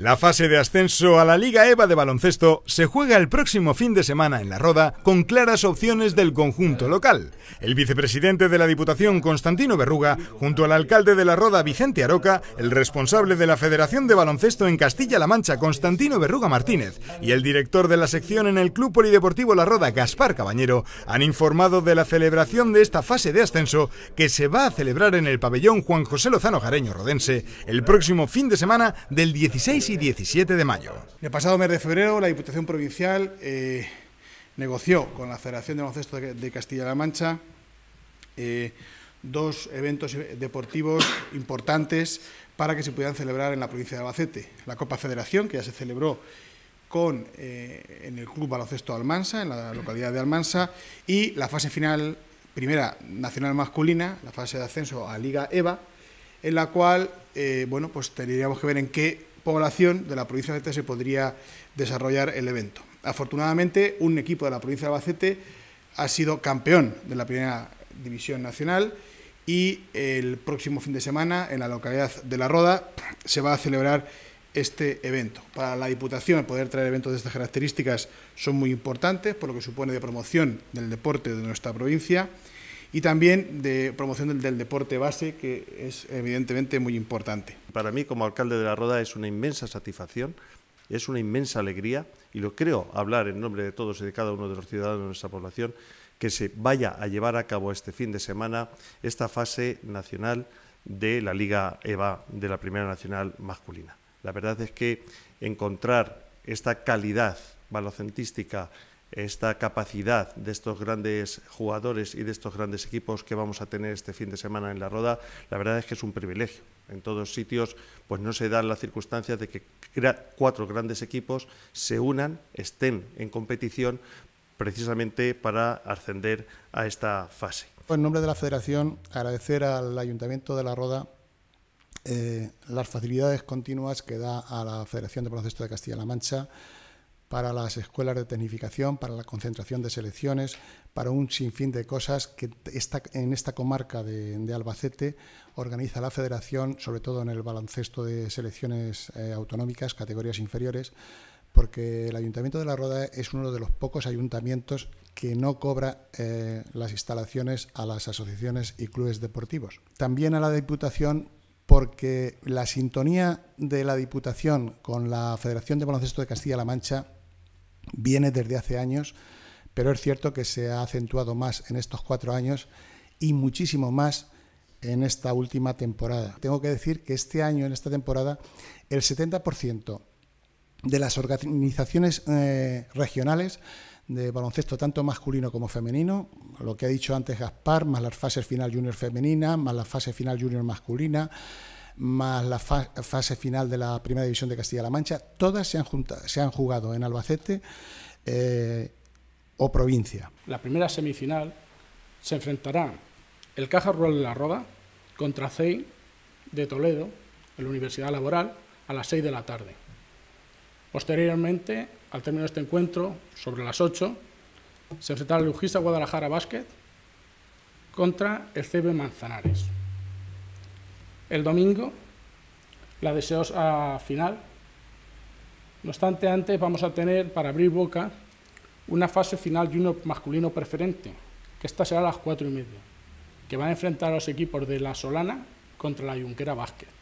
La fase de ascenso a la Liga EVA de baloncesto se juega el próximo fin de semana en La Roda con claras opciones del conjunto local. El vicepresidente de la Diputación, Constantino Berruga, junto al alcalde de La Roda, Vicente Aroca, el responsable de la Federación de Baloncesto en Castilla-La Mancha, Constantino Berruga Martínez, y el director de la sección en el Club Polideportivo La Roda, Gaspar Cabañero, han informado de la celebración de esta fase de ascenso que se va a celebrar en el pabellón Juan José Lozano Jareño Rodense el próximo fin de semana del 16 17 de mayo. El pasado mes de febrero, la Diputación Provincial eh, negoció con la Federación de Baloncesto de Castilla-La Mancha eh, dos eventos deportivos importantes para que se pudieran celebrar en la provincia de Albacete. La Copa Federación, que ya se celebró con, eh, en el Club Baloncesto Almansa, en la localidad de Almansa, y la fase final, primera nacional masculina, la fase de ascenso a Liga EVA, en la cual bueno, pues tendríamos que ver en qué población de la provincia de Albacete se podría desarrollar el evento. Afortunadamente, un equipo de la provincia de Albacete ha sido campeón de la primera división nacional y el próximo fin de semana en la localidad de La Roda se va a celebrar este evento. Para la Diputación, poder traer eventos de estas características son muy importantes, por lo que supone de promoción del deporte de nuestra provincia y también de promoción del, deporte base, que es evidentemente muy importante. Para mí, como alcalde de La Roda, es una inmensa satisfacción, es una inmensa alegría, y lo creo hablar en nombre de todos y de cada uno de los ciudadanos de nuestra población, que se vaya a llevar a cabo este fin de semana esta fase nacional de la Liga EVA de la Primera Nacional masculina. La verdad es que encontrar esta calidad balocentística esta capacidad de estos grandes jugadores y de estos grandes equipos que vamos a tener este fin de semana en la Roda, la verdad es que es un privilegio. En todos sitios pues no se dan las circunstancias de que cuatro grandes equipos se unan, estén en competición precisamente para ascender a esta fase. Pues, en nombre de la Federación, agradecer al Ayuntamiento de la Roda eh, las facilidades continuas que da a la Federación de Baloncesto de Castilla-La Mancha para las escuelas de tecnificación, para la concentración de selecciones, para un sinfín de cosas que en esta comarca de, Albacete organiza la federación, sobre todo en el baloncesto de selecciones eh, autonómicas, categorías inferiores, porque el Ayuntamiento de la Roda es uno de los pocos ayuntamientos que no cobra eh, las instalaciones a las asociaciones y clubes deportivos. También a la Diputación porque la sintonía de la Diputación con la Federación de Baloncesto de Castilla-La Mancha viene desde hace años, pero es cierto que se ha acentuado más en estos cuatro años y muchísimo más en esta última temporada. Tengo que decir que este año, en esta temporada, el 70% de las organizaciones eh, regionales de baloncesto tanto masculino como femenino, lo que ha dicho antes Gaspar, más las fases final junior femenina, más la fase final junior masculina, más la fase final de la Primera División de Castilla-La Mancha, todas se han, jugado en Albacete eh, o provincia. La primera semifinal se enfrentará el Caja Rural de la Roda contra CEI de Toledo, en la Universidad Laboral, a las 6 de la tarde. Posteriormente, al término de este encuentro, sobre las 8, se enfrentará el Lujista Guadalajara Basket contra el CB Manzanares. El domingo, la deseosa final. No obstante, antes vamos a tener, para abrir boca, una fase final de uno masculino preferente, que esta será a las cuatro y media, que van a enfrentar a los equipos de La Solana contra la Junquera Vázquez.